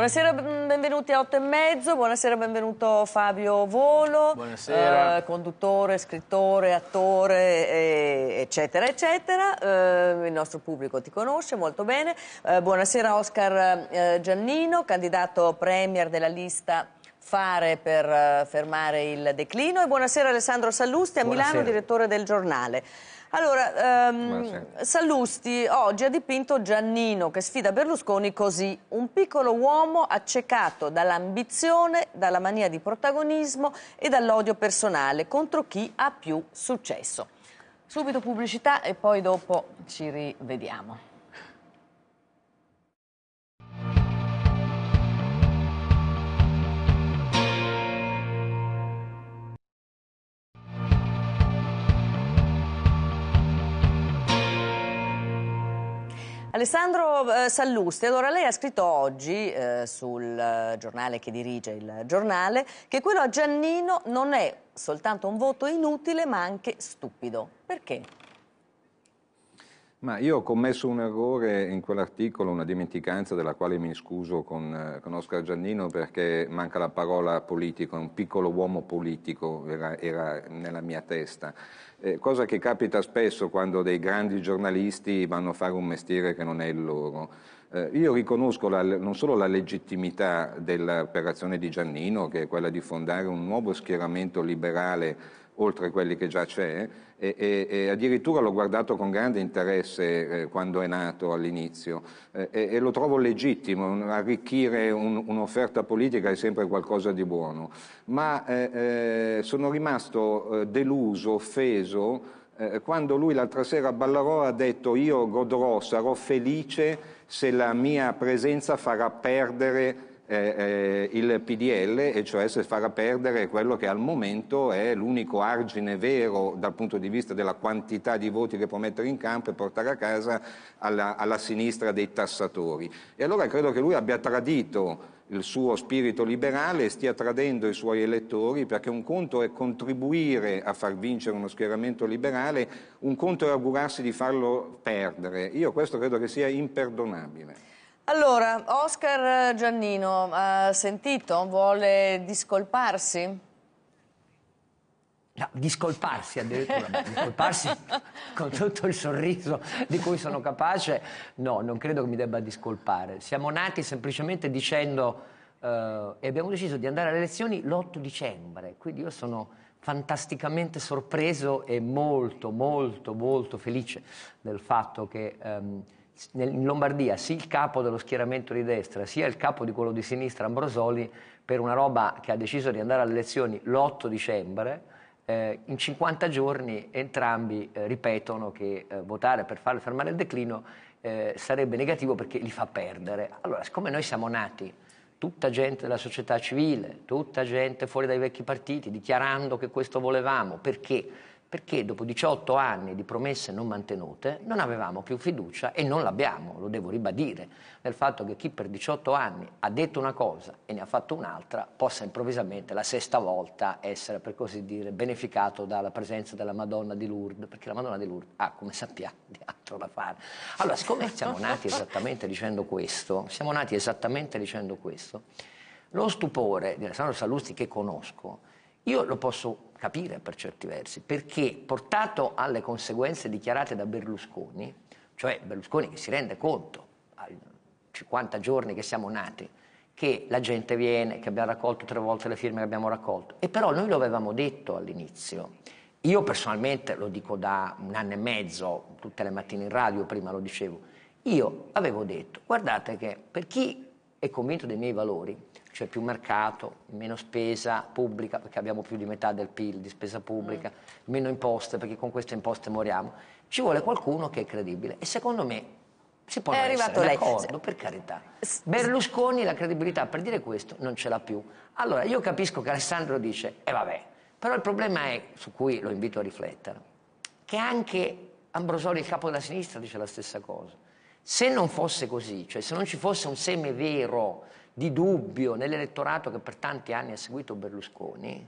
Buonasera, benvenuti a 8 e mezzo, buonasera, benvenuto Fabio Volo, eh, conduttore, scrittore, attore, eh, eccetera, eccetera. Eh, il nostro pubblico ti conosce molto bene. Eh, buonasera Oscar eh, Giannino, candidato premier della lista fare per eh, fermare il declino e buonasera Alessandro Sallusti a buonasera. Milano, direttore del giornale. Allora, ehm, Sallusti oggi ha dipinto Giannino che sfida Berlusconi così, un piccolo uomo accecato dall'ambizione, dalla mania di protagonismo e dall'odio personale contro chi ha più successo. Subito pubblicità e poi dopo ci rivediamo. Alessandro eh, Sallusti, allora lei ha scritto oggi eh, sul eh, giornale che dirige il giornale che quello a Giannino non è soltanto un voto inutile ma anche stupido. Perché? Ma io ho commesso un errore in quell'articolo, una dimenticanza della quale mi scuso con, eh, con Oscar Giannino perché manca la parola politico, è un piccolo uomo politico, era, era nella mia testa. Eh, cosa che capita spesso quando dei grandi giornalisti vanno a fare un mestiere che non è il loro. Eh, io riconosco la, non solo la legittimità dell'operazione di Giannino, che è quella di fondare un nuovo schieramento liberale oltre quelli che già c'è, e, e, e, addirittura l'ho guardato con grande interesse eh, quando è nato all'inizio eh, e, e, lo trovo legittimo, un, arricchire un, un'offerta politica è sempre qualcosa di buono, ma eh, eh sono rimasto eh, deluso, offeso quando lui l'altra sera a Ballarò ha detto io godrò, sarò felice se la mia presenza farà perdere eh, eh, il PDL e cioè se farà perdere quello che al momento è l'unico argine vero dal punto di vista della quantità di voti che può mettere in campo e portare a casa alla, alla sinistra dei tassatori. E allora credo che lui abbia tradito il suo spirito liberale stia tradendo i suoi elettori, perché un conto è contribuire a far vincere uno schieramento liberale, un conto è augurarsi di farlo perdere. Io questo credo che sia imperdonabile. Allora, Oscar Giannino, ha sentito? Vuole discolparsi? No, discolparsi addirittura, discolparsi con tutto il sorriso di cui sono capace, no, non credo che mi debba discolpare. Siamo nati semplicemente dicendo eh, e abbiamo deciso di andare alle elezioni l'8 dicembre, quindi io sono fantasticamente sorpreso e molto, molto, molto felice del fatto che ehm, in Lombardia sia il capo dello schieramento di destra sia il capo di quello di sinistra Ambrosoli per una roba che ha deciso di andare alle elezioni l'8 dicembre. Eh, in 50 giorni entrambi eh, ripetono che eh, votare per farle fermare il declino eh, sarebbe negativo perché li fa perdere. Allora, siccome noi siamo nati tutta gente della società civile, tutta gente fuori dai vecchi partiti, dichiarando che questo volevamo, perché? perché dopo 18 anni di promesse non mantenute non avevamo più fiducia e non l'abbiamo, lo devo ribadire, nel fatto che chi per 18 anni ha detto una cosa e ne ha fatto un'altra possa improvvisamente la sesta volta essere, per così dire, beneficato dalla presenza della Madonna di Lourdes, perché la Madonna di Lourdes ha, come sappiamo, di altro da fare. Allora, siccome siamo nati esattamente dicendo questo, siamo nati esattamente dicendo questo, lo stupore di Alessandro Sallusti che conosco, io lo posso capire per certi versi, perché portato alle conseguenze dichiarate da Berlusconi, cioè Berlusconi che si rende conto, a 50 giorni che siamo nati, che la gente viene, che abbiamo raccolto tre volte le firme che abbiamo raccolto, e però noi lo avevamo detto all'inizio. Io personalmente lo dico da un anno e mezzo, tutte le mattine in radio, prima lo dicevo, io avevo detto, guardate che per chi è convinto dei miei valori, c'è cioè più mercato, meno spesa pubblica, perché abbiamo più di metà del PIL di spesa pubblica, mm. meno imposte, perché con queste imposte moriamo. Ci vuole qualcuno che è credibile e secondo me si può essere d'accordo, lei. d'accordo, per carità. Berlusconi la credibilità per dire questo non ce l'ha più. Allora, io capisco che Alessandro dice, e eh vabbè, però il problema è, su cui lo invito a riflettere, che anche Ambrosoli, il capo della sinistra, dice la stessa cosa. Se non fosse così, cioè se non ci fosse un seme vero di dubbio nell'elettorato che per tanti anni ha seguito Berlusconi,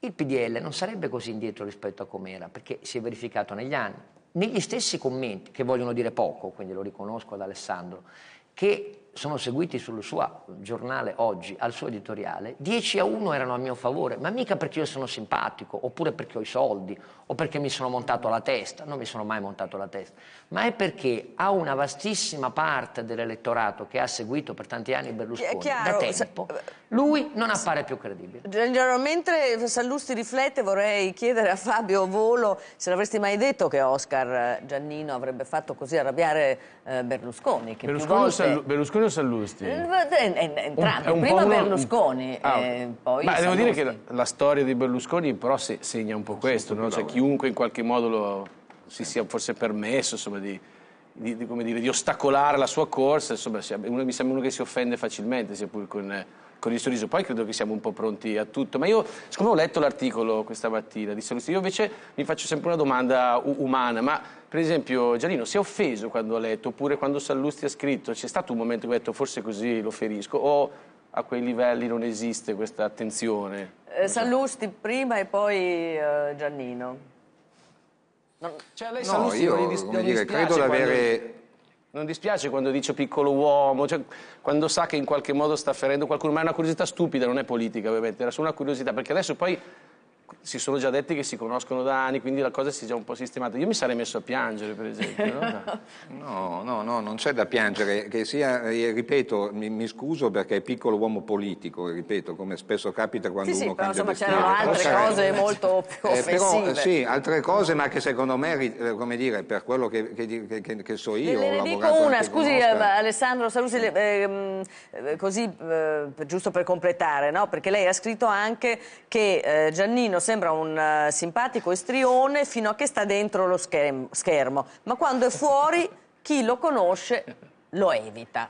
il PDL non sarebbe così indietro rispetto a com'era, perché si è verificato negli anni. Negli stessi commenti, che vogliono dire poco, quindi lo riconosco ad Alessandro, che sono seguiti sul suo giornale oggi, al suo editoriale, 10 a 1 erano a mio favore, ma mica perché io sono simpatico, oppure perché ho i soldi, o perché mi sono montato la testa, non mi sono mai montato la testa, ma è perché ha una vastissima parte dell'elettorato che ha seguito per tanti anni Berlusconi, chiaro, da tempo, lui non appare più credibile. Mentre Sallusti riflette vorrei chiedere a Fabio Volo se l'avresti mai detto che Oscar eh, Giannino avrebbe fatto così arrabbiare eh, Berlusconi, che Berlusconi, più volte... Berlusconi Berlusconi o Sallusti? Eh, Entrambi, prima povero... Berlusconi, ah, okay. Eh, poi Ma Sallusti. devo dire che la, la, storia di Berlusconi però se, segna un po' questo, no? cioè, chiunque in qualche modo lo, si sia forse permesso insomma, di, di, di, dire, di, ostacolare la sua corsa, insomma, uno, mi sembra uno che si offende facilmente, sia pur con, con, il sorriso. Poi credo che siamo un po' pronti a tutto. Ma io, siccome ho letto l'articolo questa mattina di Sallusti, io invece mi faccio sempre una domanda umana, ma per esempio Gianino si è offeso quando ha letto, oppure quando Sallusti ha scritto, c'è stato un momento che ha detto forse così lo ferisco, o a quei livelli non esiste questa attenzione? Eh, Sallusti prima e poi eh, Giannino. Non, cioè lei no, Sallusti io, non, dis- non dire, credo di avere... Non dispiace quando dice piccolo uomo, cioè, quando sa che in qualche modo sta ferendo qualcuno, ma è una curiosità stupida, non è politica ovviamente, era solo una curiosità, perché adesso poi si sono già detti che si conoscono da anni, quindi la cosa si è già un po' sistemata. Io mi sarei messo a piangere, per esempio. No, no, no, no non c'è da piangere. Che sia, ripeto, mi, mi, scuso perché è piccolo uomo politico, ripeto, come spesso capita quando sì, uno sì, cambia però, insomma, c'erano altre cose molto eh, più eh, però, sì, altre cose, ma che secondo me, eh, come dire, per quello che, che, che, che so io... Le, le dico una, scusi eh, Alessandro Salusi, ehm, eh, così giusto per completare, no? perché lei ha scritto anche che Giannino sembra un uh, simpatico istrione fino a che sta dentro lo schermo, schermo, ma quando è fuori chi lo conosce lo evita.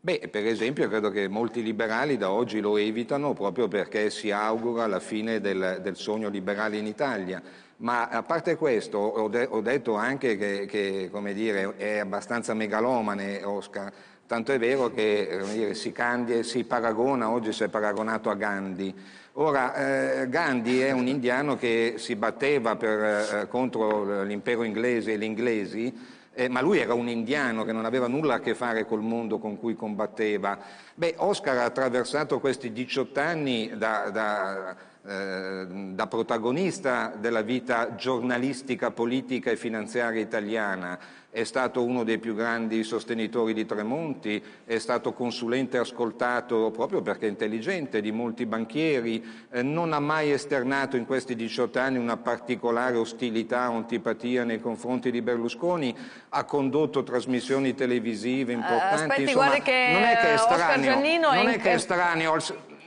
Beh, per esempio credo che molti liberali da oggi lo evitano proprio perché si augura la fine del, del sogno liberale in Italia. Ma a parte questo, ho, de ho detto anche che, che dire, è abbastanza megalomane Oscar, tanto è vero che dire, si, candia, si paragona, oggi si è paragonato a Gandhi. Ora, eh, Gandhi è un indiano che si batteva per, eh, contro l'impero inglese e gli inglesi, eh, ma lui era un indiano che non aveva nulla a che fare col mondo con cui combatteva. Beh, Oscar ha attraversato questi 18 anni da, da Ehm, da protagonista della vita giornalistica, politica e finanziaria italiana, è stato uno dei più grandi sostenitori di Tremonti, è stato consulente ascoltato proprio perché intelligente di molti banchieri, eh, non ha mai esternato in questi 18 anni una particolare ostilità o antipatia nei confronti di Berlusconi, ha condotto trasmissioni televisive eh, importanti, Aspetti, insomma, che non è che è eh, estraneo, è, che è, estraneo,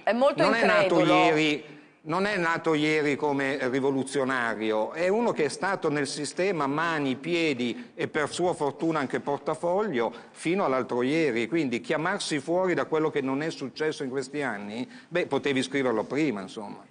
è molto non incredulo. è nato ieri non è nato ieri come rivoluzionario, è uno che è stato nel sistema mani, piedi e per sua fortuna anche portafoglio fino all'altro ieri, quindi chiamarsi fuori da quello che non è successo in questi anni, beh, potevi scriverlo prima, insomma.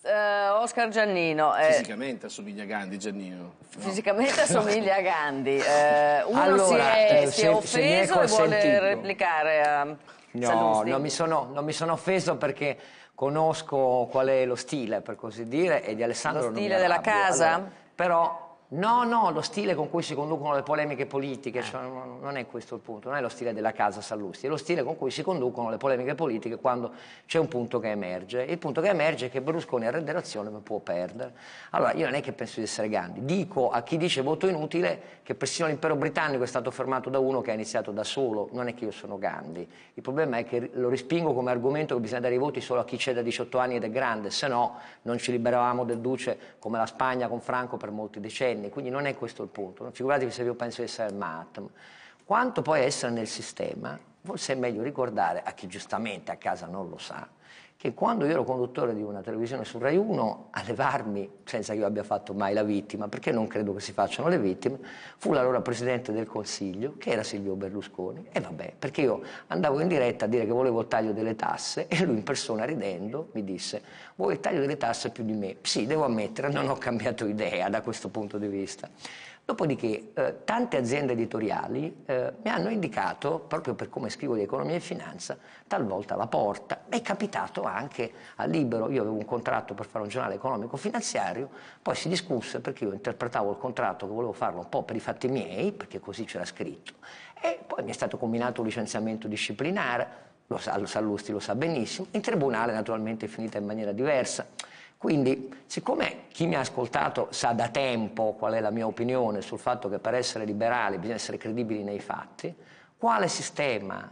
Uh, Oscar Giannino. Eh, fisicamente assomiglia a Gandhi Giannino. No? Fisicamente assomiglia a Gandhi. Eh, uno allora, si è, eh, si è se, offeso se e vuole replicare a... No, non mi, sono, non mi, sono, offeso perché conosco qual è lo stile, per così dire, e di Alessandro lo non Lo stile della casa? Allora, però No, no, lo stile con cui si conducono le polemiche politiche, cioè, non è questo il punto, non è lo stile della casa Sallusti, è lo stile con cui si conducono le polemiche politiche quando c'è un punto che emerge. Il punto che emerge è che Berlusconi a redazione può perdere. Allora, io non è che penso di essere Gandhi, dico a chi dice voto inutile che persino l'impero britannico è stato fermato da uno che ha iniziato da solo, non è che io sono Gandhi. Il problema è che lo rispingo come argomento che bisogna dare i voti solo a chi c'è da 18 anni ed è grande, se no non ci liberavamo del duce come la Spagna con Franco per molti decenni anni, quindi non è questo il punto. Figuratevi se io penso di essere Mahatma. Quanto poi essere nel sistema, forse è meglio ricordare a chi giustamente a casa non lo sa, che quando io ero conduttore di una televisione su Rai 1 a levarmi, senza che io abbia fatto mai la vittima, perché non credo che si facciano le vittime, fu l'allora presidente del Consiglio, che era Silvio Berlusconi, e vabbè, perché io andavo in diretta a dire che volevo il taglio delle tasse e lui in persona ridendo mi disse vuoi il taglio delle tasse più di me? Sì, devo ammettere, non ho cambiato idea da questo punto di vista. Dopodiché eh, tante aziende editoriali eh, mi hanno indicato, proprio per come scrivo di economia e finanza, talvolta la porta. È capitato anche a Libero, io avevo un contratto per fare un giornale economico-finanziario, poi si discusse perché io interpretavo il contratto che volevo farlo un po' per i fatti miei, perché così c'era scritto, e poi mi è stato combinato un licenziamento disciplinare, lo sa, lo Sallusti lo sa benissimo, in tribunale naturalmente è finita in maniera diversa. Quindi, siccome chi mi ha ascoltato sa da tempo qual è la mia opinione sul fatto che per essere liberali bisogna essere credibili nei fatti, quale sistema,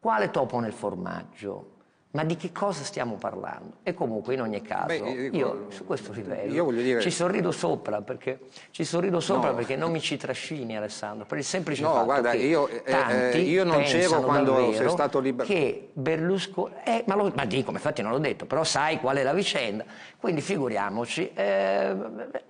quale topo nel formaggio, ma di che cosa stiamo parlando? E comunque in ogni caso, Beh, eh, io ecco, su questo livello dire... ci sorrido sopra, perché, sorrido sopra no. perché, non mi ci trascini Alessandro, per il semplice no, fatto guarda, che io, eh, eh io non c'ero quando sei stato liberato. Che Berlusconi, eh, ma, lo, ma dico, infatti non l'ho detto, però sai qual è la vicenda, quindi figuriamoci, eh,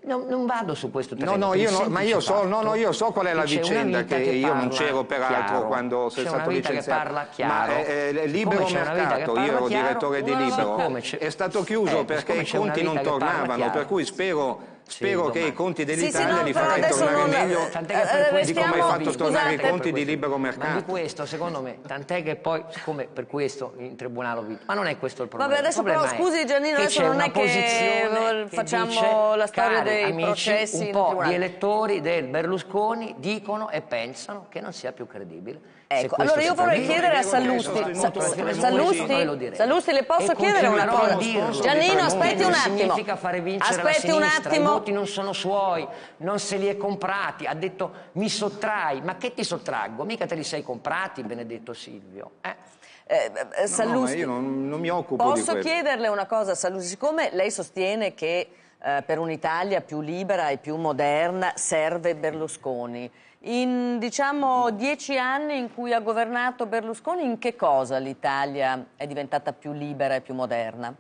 non, non, vado su questo terreno. No, no, io no, ma io so, no, no, io so qual è la vicenda, che, che io non c'ero peraltro quando sei stato licenziato. Eh, c'è una vita che parla chiaro, ma, eh, libero mercato, ero chiaro, direttore di libro, è stato chiuso eh, perché i conti non tornavano, per cui spero... Spero sì, che i conti dell'Italia sì, sì, li farai tornare non... meglio eh, eh di come hai fatto scusate, tornare i conti di libero mercato. Ma di questo, secondo me, tant'è che poi, siccome per questo in tribunale ho vinto, ma non è questo il problema. Vabbè, adesso problema però, scusi Giannino, adesso non è che facciamo la storia cari, dei amici, processi. Un po' gli elettori del Berlusconi dicono e pensano che non sia più credibile Ecco, allora io vorrei chiedere a Sallusti, Sa- Sallusti, Sallusti le posso chiedere una cosa? Giannino aspetti un attimo, Significa fare vincere aspetti un attimo. I voti non sono suoi, non se li è comprati, ha detto mi sottrai, ma che ti sottraggo? Mica te li sei comprati, benedetto Silvio. Eh? Eh, eh, Sallusti, no, no, io non, non, mi occupo posso chiederle una cosa, Sallusti, siccome lei sostiene che eh, per un'Italia più libera e più moderna serve Berlusconi, in diciamo, dieci anni in cui ha governato Berlusconi, in che cosa l'Italia è diventata più libera e più moderna?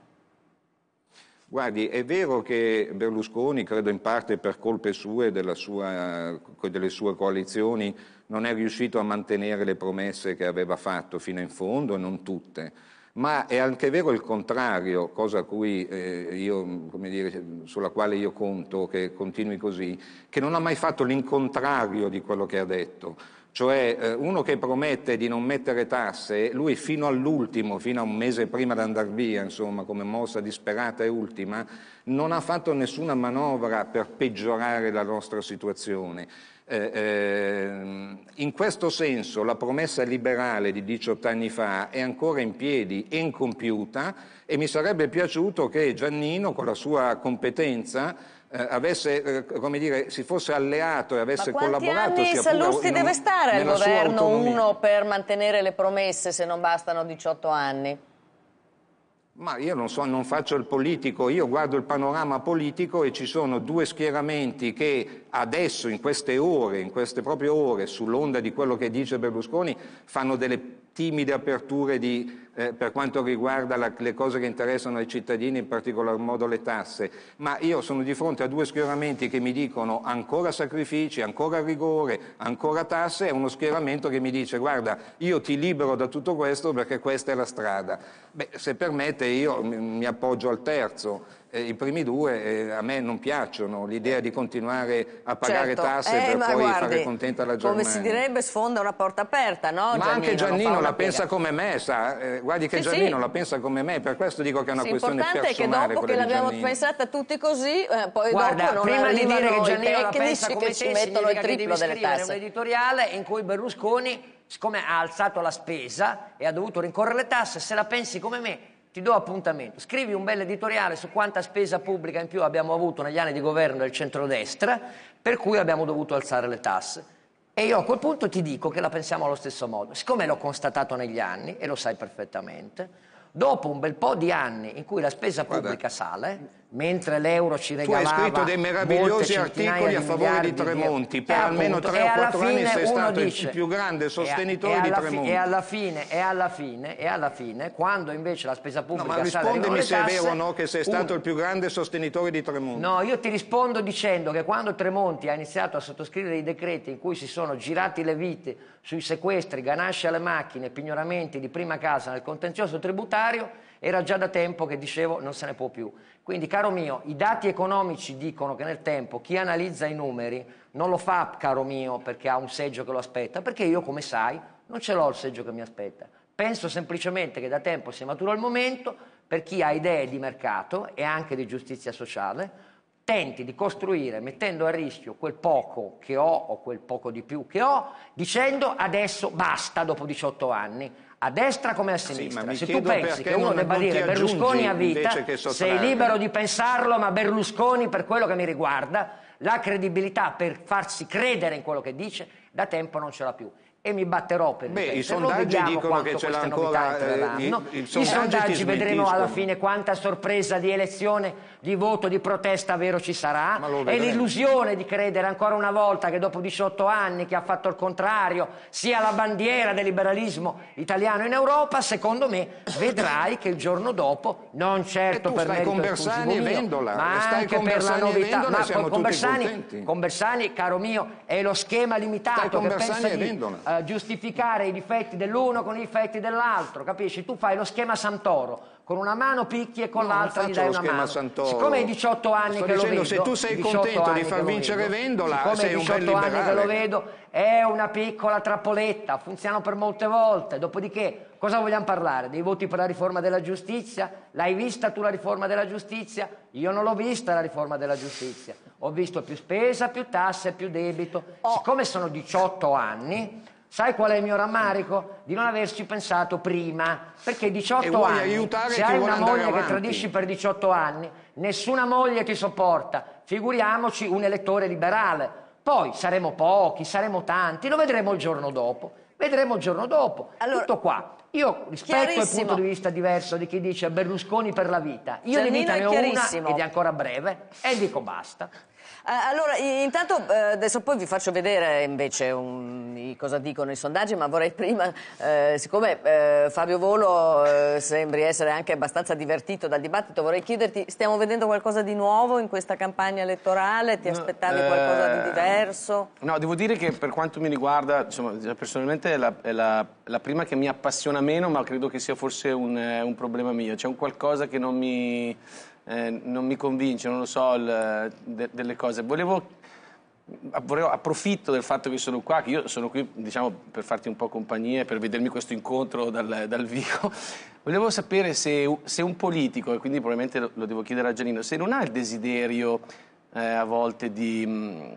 Guardi, è vero che Berlusconi, credo in parte per colpe sue e sua, delle sue coalizioni, non è riuscito a mantenere le promesse che aveva fatto fino in fondo, non tutte ma è anche vero il contrario, cosa cui, eh, io, dire, sulla quale io conto che continui così, che non ha mai fatto l'incontrario di quello che ha detto. Cioè eh, uno che promette di non mettere tasse, lui fino all'ultimo, fino a un mese prima di andare via, insomma, come mossa disperata e ultima, non ha fatto nessuna manovra per peggiorare la nostra situazione. Eh, ehm, in questo senso la promessa liberale di 18 anni fa è ancora in piedi e incompiuta e mi sarebbe piaciuto che Giannino con la sua competenza eh, avesse, eh, dire, si fosse alleato e avesse Ma collaborato. Ma Sallusti deve stare al governo uno per mantenere le promesse se non bastano 18 anni? Ma io non, so, non faccio il politico, io guardo il panorama politico e ci sono due schieramenti che adesso, in queste ore, in queste proprie ore, sull'onda di quello che dice Berlusconi, fanno delle timide aperture di, eh, per quanto riguarda la, le cose che interessano ai cittadini, in particolar modo le tasse, ma io sono di fronte a due schieramenti che mi dicono ancora sacrifici, ancora rigore, ancora tasse e uno schieramento che mi dice guarda io ti libero da tutto questo perché questa è la strada. Beh, se permette io mi, mi appoggio al terzo eh, i primi due eh, a me non piacciono, l'idea di continuare a pagare certo. tasse eh, per poi guardi, fare contenta la Germania. Come si direbbe sfonda una porta aperta, no? Ma Giannino, anche Giannino la pensa come me, sa, eh, guardi che sì, Giannino sì. la pensa come me, per questo dico che è una sì, questione personale. L'importante è che dopo che l'abbiamo pensata tutti così, eh, poi Guarda, dopo non prima di dire che Giannino la pensa come te, ci mettono il triplo delle tasse. un editoriale in cui Berlusconi siccome ha alzato la spesa e ha dovuto rincorrere le tasse, se la pensi come me, ti do appuntamento, scrivi un bel editoriale su quanta spesa pubblica in più abbiamo avuto negli anni di governo del centrodestra, per cui abbiamo dovuto alzare le tasse. E io a quel punto ti dico che la pensiamo allo stesso modo. Siccome l'ho constatato negli anni, e lo sai perfettamente, dopo un bel po' di anni in cui la spesa pubblica Vabbè. sale, mentre l'euro ci regalava... Tu hai scritto dei meravigliosi articoli a favore di Tremonti, per almeno tre o quattro anni sei stato dice, il più grande sostenitore di Tremonti. E alla fine, e alla fine, e alla fine, quando invece la spesa pubblica... No, ma rispondimi se è vero o no che sei stato un... il più grande sostenitore di Tremonti. No, io ti rispondo dicendo che quando Tremonti ha iniziato a sottoscrivere i decreti in cui si sono girati le vite sui sequestri, ganasce alle macchine, pignoramenti di prima casa nel contenzioso tributario, era già da tempo che dicevo non se ne può più. Quindi, caro mio, i dati economici dicono che nel tempo chi analizza i numeri non lo fa, caro mio, perché ha un seggio che lo aspetta, perché io, come sai, non ce l'ho il seggio che mi aspetta. Penso semplicemente che da tempo sia maturo il momento per chi ha idee di mercato e anche di giustizia sociale tenti di costruire mettendo a rischio quel poco che ho o quel poco di più che ho, dicendo adesso basta dopo 18 anni, a destra come a sinistra. Sì, Se tu pensi che uno debba dire Berlusconi a vita, sei libero di pensarlo, ma Berlusconi per quello che mi riguarda, la credibilità per farsi credere in quello che dice, da tempo non ce l'ha più e mi batterò per Beh, i sondaggi dicono che ce l'ha ancora eh, i, i sondaggi, I sondaggi vedremo alla fine quanta sorpresa di elezione di voto di protesta vero ci sarà e l'illusione di credere ancora una volta che dopo 18 anni che ha fatto il contrario sia la bandiera del liberalismo italiano in Europa, secondo me vedrai che il giorno dopo, non certo per merito con Bersani mio, Vendola, ma anche per la novità, Vendola, ma con, con, Bersani, con, Bersani, caro mio, è lo schema limitato che pensa di uh, giustificare i difetti dell'uno con i difetti dell'altro, capisci? Tu fai lo schema Santoro, con una mano picchi e con no, l'altra gli dai una mano. Santoro. Siccome hai 18 anni che dicendo, lo vedo, se tu sei contento di far vincere vedo, Vendola, sei un bel liberale. 18 anni che lo vedo, è una piccola trappoletta, funziona per molte volte, dopodiché cosa vogliamo parlare? Dei voti per la riforma della giustizia? L'hai vista tu la riforma della giustizia? Io non l'ho vista la riforma della giustizia. Ho visto più spesa, più tasse, più debito. Oh. Siccome sono 18 anni Sai qual è il mio rammarico? Di non averci pensato prima, perché 18 anni, se hai una moglie che tradisci per 18 anni, nessuna moglie ti sopporta, figuriamoci un elettore liberale. Poi saremo pochi, saremo tanti, lo vedremo il giorno dopo. Vedremo il giorno dopo. Allora, Tutto qua. Io rispetto il punto di vista diverso di chi dice Berlusconi per la vita. Io Giannino di vita ne ho una ed è ancora breve e dico basta. Eh, allora, intanto eh, adesso poi vi faccio vedere invece un, cosa dicono i sondaggi, ma vorrei prima, eh, siccome eh, Fabio Volo eh, sembri essere anche abbastanza divertito dal dibattito, vorrei chiederti, stiamo vedendo qualcosa di nuovo in questa campagna elettorale? Ti aspettavi no, qualcosa di eh, diverso? No, devo dire che per quanto mi riguarda, insomma, personalmente è la, è la, la prima che mi appassiona meno, ma credo che sia forse un, un problema mio. C'è un qualcosa che non mi eh, non mi convince, non lo so, il, de, delle cose. Volevo, volevo, approfitto del fatto che sono qua, che io sono qui diciamo, per farti un po' compagnia, per vedermi questo incontro dal, dal vivo. Volevo sapere se, se, un politico, e quindi probabilmente lo, lo, devo chiedere a Giannino, se non ha il desiderio eh, a volte di...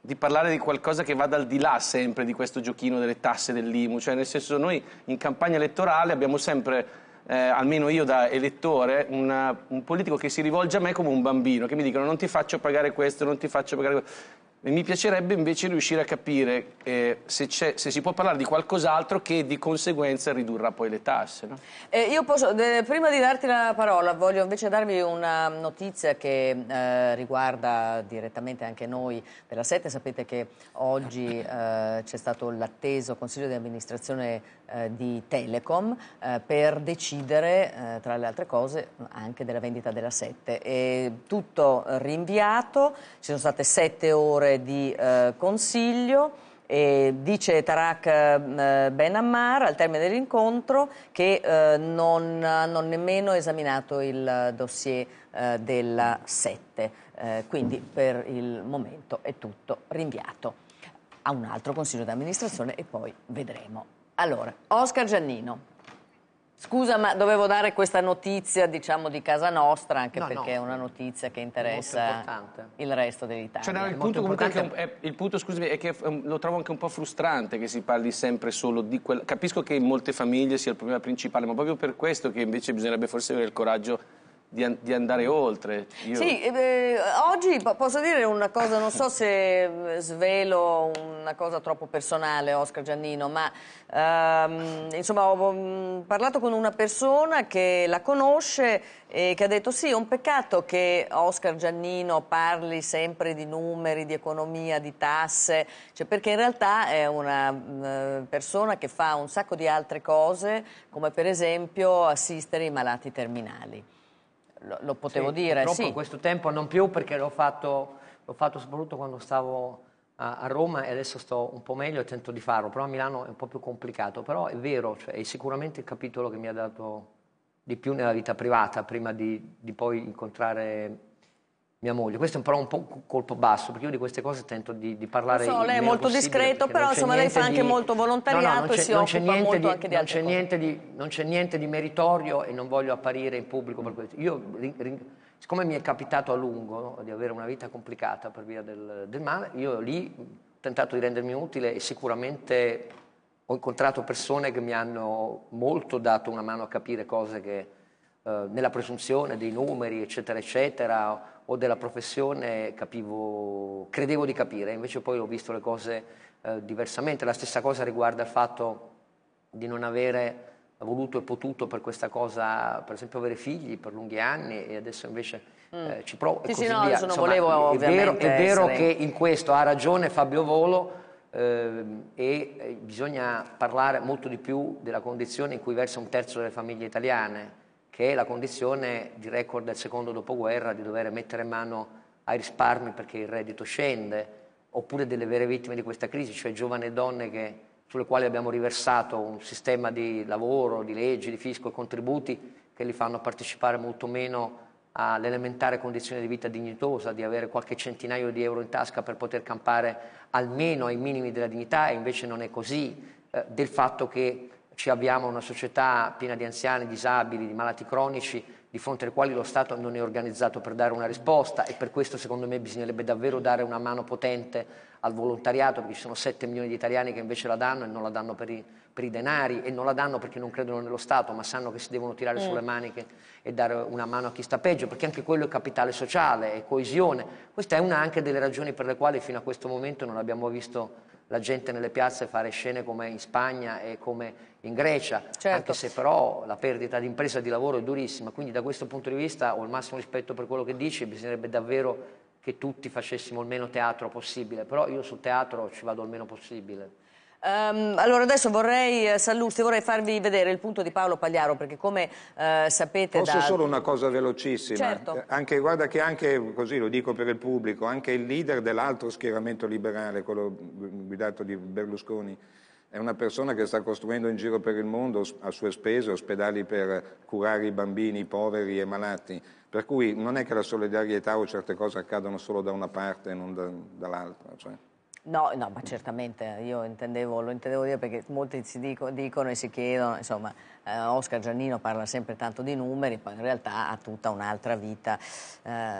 di parlare di qualcosa che vada al di là sempre di questo giochino delle tasse dell'IMU, cioè nel senso noi in campagna elettorale abbiamo sempre eh, almeno io da elettore, una, un politico che si rivolge a me come un bambino, che mi dicono non ti faccio pagare questo, non ti faccio pagare questo. E mi piacerebbe invece riuscire a capire eh, se, se, si può parlare di qualcos'altro che di conseguenza ridurrà poi le tasse. No? Eh, posso, de, prima di darti la parola, voglio invece darvi una notizia che eh, riguarda direttamente anche noi della Sette. Sapete che oggi eh, c'è stato l'atteso Consiglio di amministrazione eh, di Telecom eh, per decidere, eh, tra le altre cose, anche della vendita della 7. E tutto rinviato, ci sono state sette ore di eh, consiglio. E dice Tarak Ben Ammar al termine dell'incontro che non hanno nemmeno esaminato il dossier della 7, quindi per il momento è tutto rinviato a un altro consiglio di amministrazione e poi vedremo. Allora, Oscar Giannino. Scusa, ma dovevo dare questa notizia, diciamo, di casa nostra, anche no, perché no. è una notizia che interessa il resto dell'Italia. Cioè, no, il, punto un, è, il, punto scusami, è che lo trovo anche un po' frustrante che si parli sempre solo di quella... Capisco che in molte famiglie sia il problema principale, ma proprio per questo che invece bisognerebbe forse avere il coraggio di, di andare mm. oltre. Io... Sì, eh, oggi posso dire una cosa, non so se eh, svelo una cosa troppo personale, Oscar Giannino, ma ehm, insomma ho mm, parlato con una persona che la conosce e che ha detto sì, è un peccato che Oscar Giannino parli sempre di numeri, di economia, di tasse, cioè, perché in realtà è una mm, eh, persona che fa un sacco di altre cose, come per esempio assistere i malati terminali lo, lo potevo sì, dire. Purtroppo sì. questo tempo non più perché l'ho fatto, l'ho fatto soprattutto quando stavo a, a, Roma e adesso sto un po' meglio e tento di farlo, però a Milano è un po' più complicato, però è vero, cioè, è sicuramente il capitolo che mi ha dato di più nella vita privata prima di, di poi incontrare mia moglie. Questo è però un po' un colpo basso, perché io di queste cose tento di, di parlare. So, lei è molto discreto, però insomma lei fa anche molto volontariato no, no, e si non occupa molto di, anche di non altre cose. Di, non c'è niente di meritorio e non voglio apparire in pubblico per questo. Io, siccome mi è capitato a lungo no, di avere una vita complicata per via del, del male, io lì ho tentato di rendermi utile e sicuramente ho incontrato persone che mi hanno molto dato una mano a capire cose che eh, nella presunzione dei numeri, eccetera, eccetera, o della professione capivo, credevo di capire, invece poi ho visto le cose eh, diversamente. La stessa cosa riguarda il fatto di non avere voluto e potuto per questa cosa, per esempio avere figli per lunghi anni e adesso invece mm. eh, ci provo. Sì, sì, no, Insomma, non volevo è vero, è vero che in questo ha ragione Fabio Volo ehm, eh, e bisogna parlare molto di più della condizione in cui versa un terzo delle famiglie italiane che è la condizione di record del secondo dopoguerra di dover mettere mano ai risparmi perché il reddito scende, oppure delle vere vittime di questa crisi, cioè giovani donne che, sulle quali abbiamo riversato un sistema di lavoro, di leggi, di fisco e contributi che li fanno partecipare molto meno all'elementare condizione di vita dignitosa, di avere qualche centinaio di euro in tasca per poter campare almeno ai minimi della dignità e invece non è così, eh, del fatto che ci abbiamo una società piena di anziani, disabili, di malati cronici, di fronte ai quali lo Stato non è organizzato per dare una risposta e per questo secondo me bisognerebbe davvero dare una mano potente al volontariato, perché ci sono 7 milioni di italiani che invece la danno e non la danno per i, per i denari e non la danno perché non credono nello Stato, ma sanno che si devono tirare mm. sulle maniche e dare una mano a chi sta peggio, perché anche quello è capitale sociale, è coesione. Questa è una anche delle ragioni per le quali fino a questo momento non abbiamo visto la gente nelle piazze fare scene come in Spagna e come in Grecia, certo. anche se però la perdita di impresa e di lavoro è durissima, quindi da questo punto di vista ho il massimo rispetto per quello che dici, bisognerebbe davvero che tutti facessimo il meno teatro possibile, però io sul teatro ci vado il meno possibile. Um, allora adesso vorrei, eh, Sallusti, vorrei farvi vedere il punto di Paolo Pagliaro perché come uh, sapete... Forse da... solo una cosa velocissima, certo. Eh, anche, guarda che anche, così lo dico per il pubblico, anche il leader dell'altro schieramento liberale, quello guidato di Berlusconi, è una persona che sta costruendo in giro per il mondo a sue spese ospedali per curare i bambini poveri e malati. Per cui non è che la solidarietà o certe cose accadono solo da una parte e non da, dall'altra. Cioè. No, no, ma certamente io intendevo, lo intendevo dire perché molti si dico, dicono e si chiedono, insomma, eh, Oscar Giannino parla sempre tanto di numeri, poi in realtà ha tutta un'altra vita eh,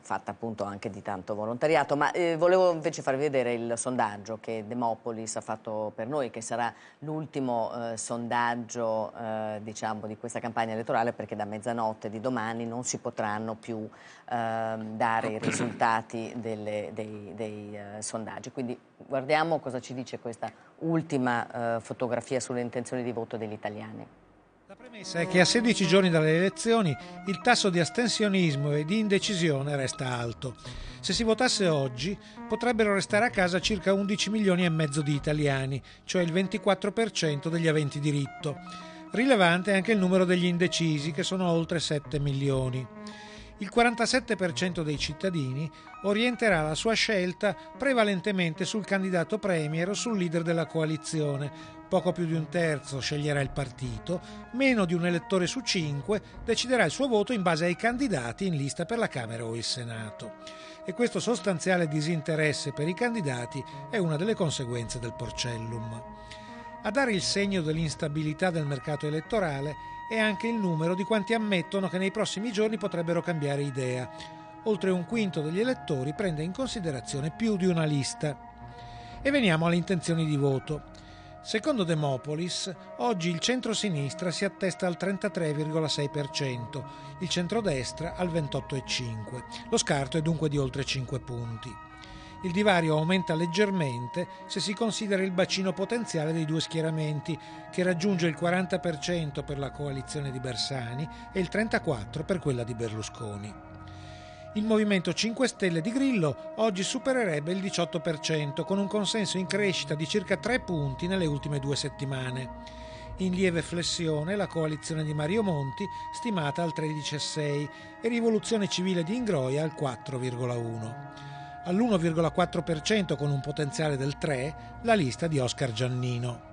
fatta appunto anche di tanto volontariato. Ma eh, volevo invece farvi vedere il sondaggio che Demopolis ha fatto per noi, che sarà l'ultimo eh, sondaggio eh, diciamo, di questa campagna elettorale perché da mezzanotte di domani non si potranno più ehm, dare i risultati delle, dei, dei eh, sondaggi. Quindi Guardiamo cosa ci dice questa ultima eh, fotografia sulle intenzioni di voto degli italiani. La premessa è che a 16 giorni dalle elezioni il tasso di astensionismo e di indecisione resta alto. Se si votasse oggi potrebbero restare a casa circa 11 milioni e mezzo di italiani, cioè il 24% degli aventi diritto. Rilevante è anche il numero degli indecisi, che sono oltre 7 milioni il 47% dei cittadini orienterà la sua scelta prevalentemente sul candidato premier o sul leader della coalizione. Poco più di un terzo sceglierà il partito, meno di un elettore su cinque deciderà il suo voto in base ai candidati in lista per la Camera o il Senato. E questo sostanziale disinteresse per i candidati è una delle conseguenze del porcellum. A dare il segno dell'instabilità del mercato elettorale è anche il numero di quanti ammettono che nei prossimi giorni potrebbero cambiare idea. Oltre un quinto degli elettori prende in considerazione più di una lista. E veniamo alle intenzioni di voto. Secondo Demopolis, oggi il centro-sinistra si attesta al 33,6%, il centro-destra al 28,5%. Lo scarto è dunque di oltre 5 punti. Il divario aumenta leggermente se si considera il bacino potenziale dei due schieramenti, che raggiunge il 40% per la coalizione di Bersani e il 34% per quella di Berlusconi. Il Movimento 5 Stelle di Grillo oggi supererebbe il 18%, con un consenso in crescita di circa 3 punti nelle ultime due settimane. In lieve flessione la coalizione di Mario Monti, stimata al 13,6 e Rivoluzione Civile di Ingroia al 4,1 all'1,4% con un potenziale del 3% la lista di Oscar Giannino.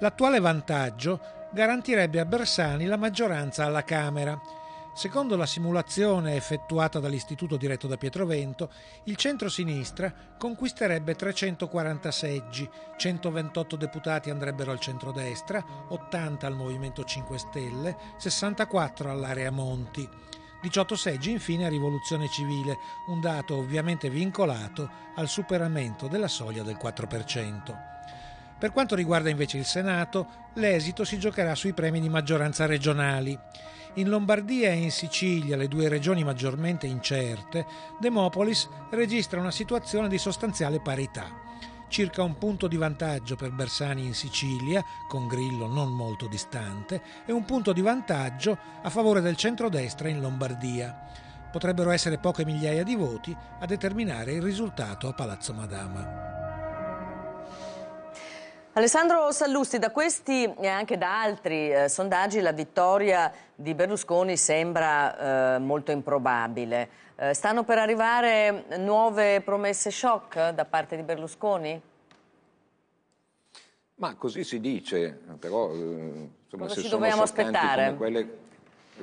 L'attuale vantaggio garantirebbe a Bersani la maggioranza alla Camera. Secondo la simulazione effettuata dall'istituto diretto da Pietrovento, il centro-sinistra conquisterebbe 340 seggi, 128 deputati andrebbero al centro-destra, 80 al Movimento 5 Stelle, 64 all'area Monti. 18 seggi infine a rivoluzione civile, un dato ovviamente vincolato al superamento della soglia del 4%. Per quanto riguarda invece il Senato, l'esito si giocherà sui premi di maggioranza regionali. In Lombardia e in Sicilia, le due regioni maggiormente incerte, Demopolis registra una situazione di sostanziale parità circa un punto di vantaggio per Bersani in Sicilia, con Grillo non molto distante, e un punto di vantaggio a favore del centrodestra in Lombardia. Potrebbero essere poche migliaia di voti a determinare il risultato a Palazzo Madama. Alessandro Sallusti, da questi e anche da altri eh, sondaggi la vittoria di Berlusconi sembra eh, molto improbabile. Eh, stanno per arrivare nuove promesse shock da parte di Berlusconi? Ma così si dice, però eh, insomma, se dobbiamo aspettare? Come quelle,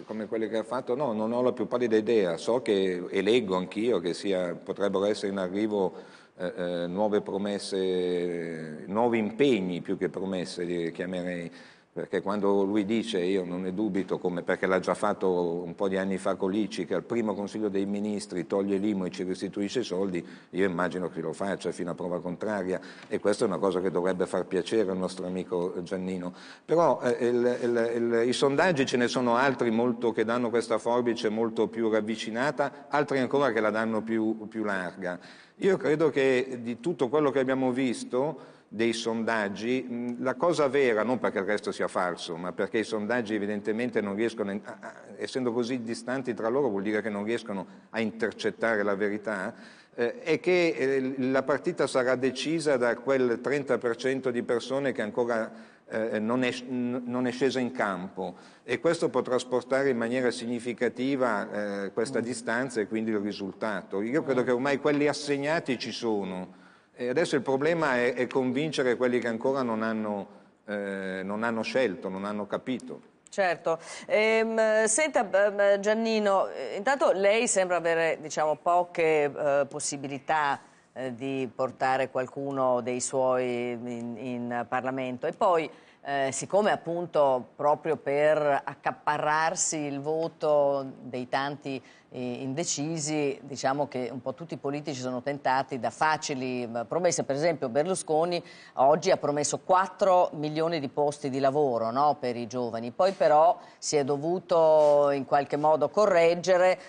come quelle che ha fatto, no, non ho la più pallida idea. So che, e leggo anch'io, che sia, potrebbero essere in arrivo eh, eh, nuove promesse, nuovi impegni più che promesse, li eh, chiamerei perché quando lui dice, io non ne dubito, come perché l'ha già fatto un po' di anni fa Colici, che al primo Consiglio dei Ministri toglie l'IMO e ci restituisce i soldi, io immagino che lo faccia fino a prova contraria e questa è una cosa che dovrebbe far piacere al nostro amico Giannino. Però eh, il, il, il, i sondaggi ce ne sono altri molto, che danno questa forbice molto più ravvicinata, altri ancora che la danno più, più larga. Io credo che di tutto quello che abbiamo visto dei sondaggi, la cosa vera, non perché il resto sia falso, ma perché i sondaggi evidentemente non riescono, essendo così distanti tra loro vuol dire che non riescono a intercettare la verità, eh, è che eh, la partita sarà decisa da quel 30% di persone che ancora eh, non è, non è, scesa in campo e questo potrà spostare in maniera significativa questa mm. distanza e quindi il risultato. Io credo che ormai quelli assegnati ci sono e adesso il problema è, è, convincere quelli che ancora non hanno, eh, non hanno scelto, non hanno capito. Certo. Ehm, senta Giannino, eh, intanto lei sembra avere diciamo, poche eh, possibilità eh, di portare qualcuno dei suoi in, in Parlamento e poi eh, siccome appunto proprio per accapparrarsi il voto dei tanti indecisi, diciamo che un po' tutti i politici sono tentati da facili eh, promesse. Per esempio Berlusconi oggi ha promesso 4 milioni di posti di lavoro no, per i giovani, poi però si è dovuto in qualche modo correggere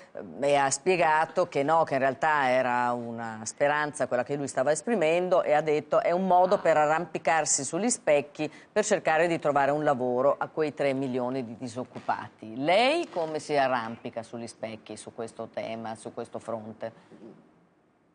eh, e ha spiegato che no, che in realtà era una speranza quella che lui stava esprimendo e ha detto è un modo per arrampicarsi sugli specchi per cercare di trovare un lavoro a quei 3 milioni di disoccupati. Lei come si arrampica sugli specchi? Su questo tema, su questo fronte?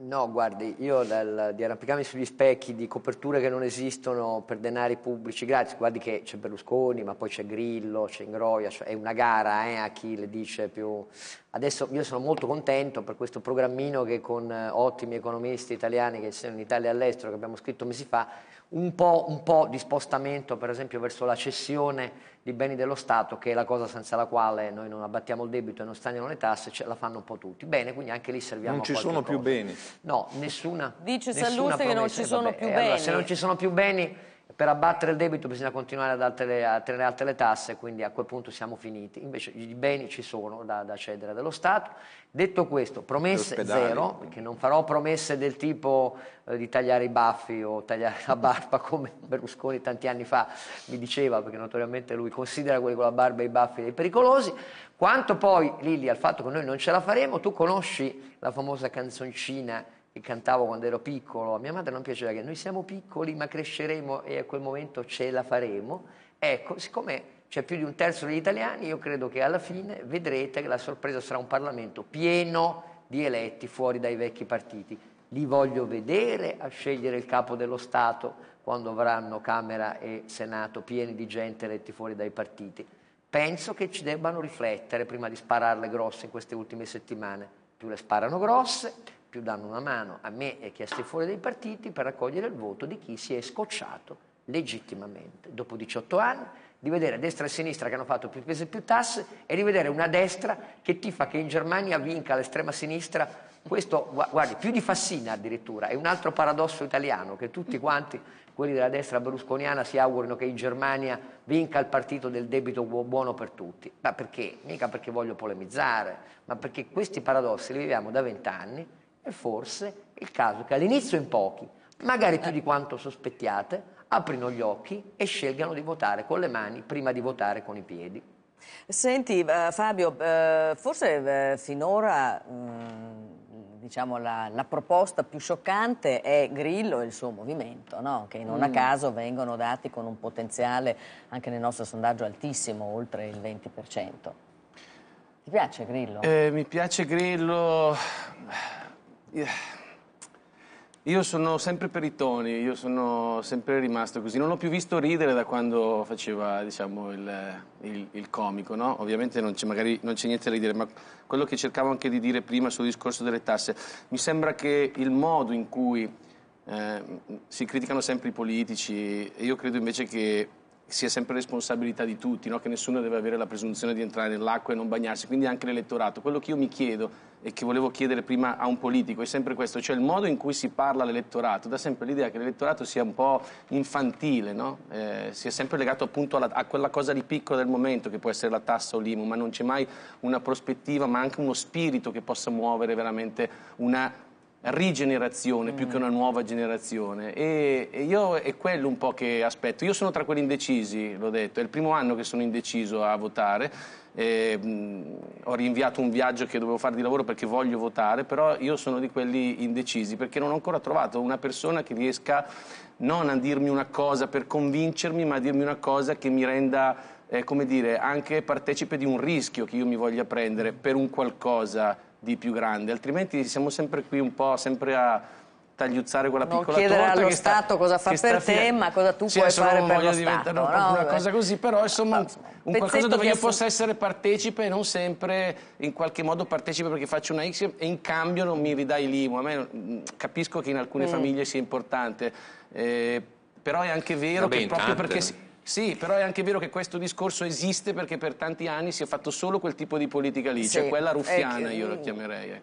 No, guardi, io dal, di arrampicarmi sugli specchi di coperture che non esistono per denari pubblici gratis, guardi che c'è Berlusconi, ma poi c'è Grillo, c'è Ingroia, cioè è una gara eh, a chi le dice più. Adesso io sono molto contento per questo programmino che con eh, ottimi economisti italiani che sono in Italia e all'estero, che abbiamo scritto mesi fa, un po', un po', di spostamento per esempio verso la cessione di beni dello Stato che è la cosa senza la quale noi non abbattiamo il debito e non stagnano le tasse, ce la fanno un po' tutti. Bene, quindi anche lì serviamo Non ci sono cosa. più beni. No, nessuna. Dice nessuna Sallusti che non ci sono più beni. Allora, se non ci sono più beni per abbattere il debito bisogna continuare ad altere, a tenere alte le tasse, quindi a quel punto siamo finiti. Invece i beni ci sono da, da cedere dello Stato. Detto questo, promesse zero, perché non farò promesse del tipo eh, di tagliare i baffi o tagliare la barba come Berlusconi tanti anni fa mi diceva, perché notoriamente lui considera quelli con la barba e i baffi dei pericolosi. Quanto poi, Lili, al fatto che noi non ce la faremo, tu conosci la famosa canzoncina che cantavo quando ero piccolo, a mia madre non piaceva che noi siamo piccoli ma cresceremo e a quel momento ce la faremo, ecco, siccome c'è più di un terzo degli italiani, io credo che alla fine vedrete che la sorpresa sarà un Parlamento pieno di eletti fuori dai vecchi partiti. Li voglio vedere a scegliere il capo dello Stato quando avranno Camera e Senato pieni di gente eletti fuori dai partiti. Penso che ci debbano riflettere prima di spararle grosse in queste ultime settimane. Più le sparano grosse, più danno una mano a me e chi è fuori dai partiti per raccogliere il voto di chi si è scocciato legittimamente dopo 18 anni di vedere destra e sinistra che hanno fatto più pesi e più tasse e di vedere una destra che ti fa che in Germania vinca l'estrema sinistra questo guardi più di Fassina addirittura è un altro paradosso italiano che tutti quanti quelli della destra berlusconiana si augurino che in Germania vinca il partito del debito buono per tutti ma perché? mica perché voglio polemizzare ma perché questi paradossi li viviamo da vent'anni è forse il caso che all'inizio in pochi, magari più di quanto sospettiate, aprino gli occhi e scelgano di votare con le mani prima di votare con i piedi. Senti eh, Fabio, eh, forse eh, finora mh, mm, diciamo, la, la, proposta più scioccante è Grillo e il suo movimento, no? che non mm. a caso vengono dati con un potenziale anche nel nostro sondaggio altissimo, oltre il 20%. Ti piace Grillo? Eh, mi piace Grillo io sono sempre per i toni, io sono sempre rimasto così. Non ho più visto ridere da quando faceva, diciamo, il, il, il comico, no? Ovviamente non c'è, magari non c'è niente da ridere, ma quello che cercavo anche di dire prima sul discorso delle tasse, mi sembra che il modo in cui eh, si criticano sempre i politici, io credo invece che sia sempre responsabilità di tutti, no? che nessuno deve avere la presunzione di entrare nell'acqua e non bagnarsi, quindi anche l'elettorato. Quello che io mi chiedo e che volevo chiedere prima a un politico è sempre questo, cioè il modo in cui si parla all'elettorato, dà sempre l'idea che l'elettorato sia un po' infantile, no? eh, sia sempre legato appunto alla, a quella cosa di piccolo del momento che può essere la tassa o l'IMU, ma non c'è mai una prospettiva, ma anche uno spirito che possa muovere veramente una rigenerazione mm. più che una nuova generazione e, e, io è quello un po' che aspetto io sono tra quelli indecisi l'ho detto è il primo anno che sono indeciso a votare e, mh, ho rinviato un viaggio che dovevo fare di lavoro perché voglio votare però io sono di quelli indecisi perché non ho ancora trovato una persona che riesca non a dirmi una cosa per convincermi ma a dirmi una cosa che mi renda eh, come dire anche partecipe di un rischio che io mi voglia prendere per un qualcosa di più grande, altrimenti siamo sempre qui un po', sempre a tagliuzzare quella non piccola torta. Non chiedere allo Stato sta, cosa fa per te, te, ma cosa tu sì, puoi fare per lo Stato. No, una cosa così, però ah, insomma ah, un, qualcosa dove io possa essere partecipe e non sempre in qualche modo partecipe perché faccio una X e in cambio non mi ridai l'Imo. A me mm, capisco che in alcune mm. famiglie sia importante, eh, però è anche vero Vabbè, che proprio tante. perché... Si, sì, però è anche vero che questo discorso esiste perché per tanti anni si è fatto solo quel tipo di politica lì, cioè sì. cioè quella ruffiana, eh, io la chiamerei. Ecco.